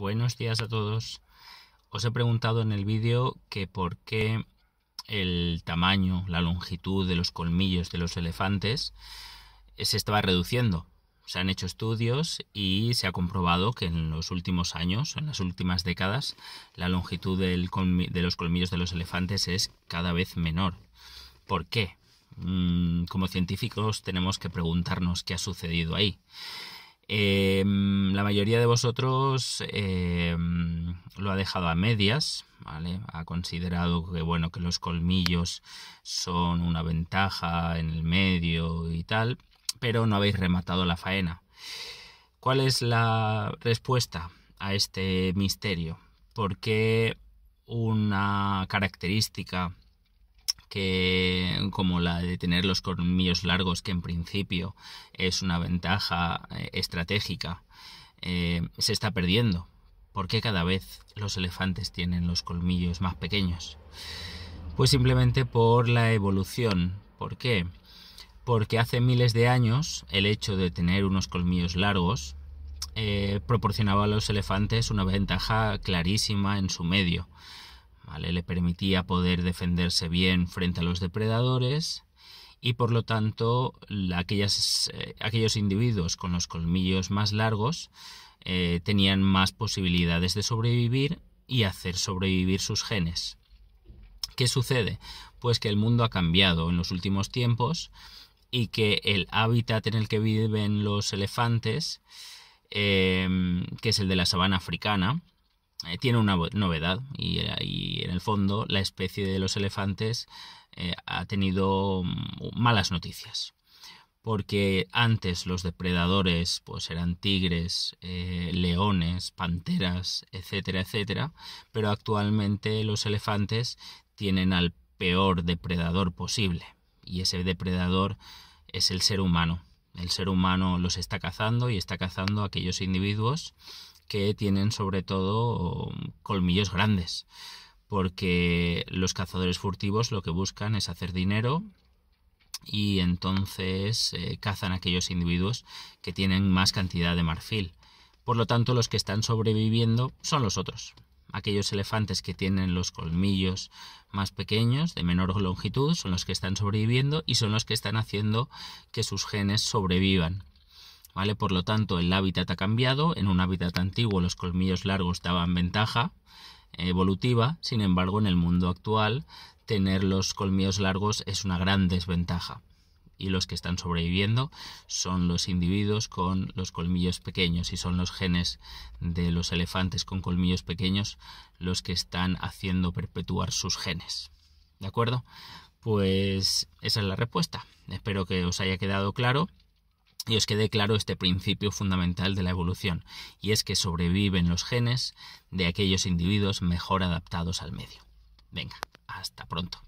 Buenos días a todos. Os he preguntado en el vídeo que por qué el tamaño, la longitud de los colmillos de los elefantes eh, se estaba reduciendo. Se han hecho estudios y se ha comprobado que en los últimos años, en las últimas décadas, la longitud de los colmillos de los elefantes es cada vez menor. ¿Por qué? Mm, como científicos tenemos que preguntarnos qué ha sucedido ahí. Em, la mayoría de vosotros em, lo ha dejado a medias, Ha considerado que, bueno, que los colmillos son una ventaja en el medio y tal, pero no habéis rematado la faena. ¿Cuál es la respuesta a este misterio? ¿Por qué una característica que como la de tener los colmillos largos, que en principio es una ventaja eh, estratégica, eh, se está perdiendo. porque cada vez los elefantes tienen los colmillos más pequeños? Pues simplemente por la evolución. ¿Por qué? Porque hace miles de años el hecho de tener unos colmillos largos eh, proporcionaba a los elefantes una ventaja clarísima en su medio. Le permitía poder defenderse bien frente a los depredadores y por lo tanto eh, aquellos individuos con los colmillos más largos eh, tenían más posibilidades de sobrevivir y hacer sobrevivir sus genes. ¿Qué sucede? Pues que el mundo ha cambiado en los últimos tiempos y que el hábitat en el que viven los elefantes, eh, que es el de la sabana africana, eh, tiene una novedad y, en el fondo la especie de los elefantes eh, ha tenido mm, malas noticias. Porque antes los depredadores pues eran tigres, eh, leones, panteras, etcétera, etcétera, pero actualmente los elefantes tienen al peor depredador posible y ese depredador es el ser humano. El ser humano los está cazando y está cazando a aquellos individuos que tienen sobre todo colmillos grandes, porque los cazadores furtivos lo que buscan es hacer dinero y entonces eh, cazan aquellos individuos que tienen más cantidad de marfil. Por lo tanto, los que están sobreviviendo son los otros, aquellos elefantes que tienen los colmillos más pequeños, de menor longitud, son los que están sobreviviendo y son los que están haciendo que sus genes sobrevivan. ¿vale? Por lo tanto, el hábitat ha cambiado. En un hábitat antiguo los colmillos largos daban ventaja eh, evolutiva, sin embargo, en el mundo actual tener los colmillos largos es una gran desventaja. Y los que están sobreviviendo son los individuos con los colmillos pequeños y son los genes de los elefantes con colmillos pequeños los que están haciendo perpetuar sus genes. ¿De acuerdo? Pues esa es la respuesta. Espero que os haya quedado claro y os quede claro este principio fundamental de la evolución, y es que sobreviven los genes de aquellos individuos mejor adaptados al medio. Venga, hasta pronto.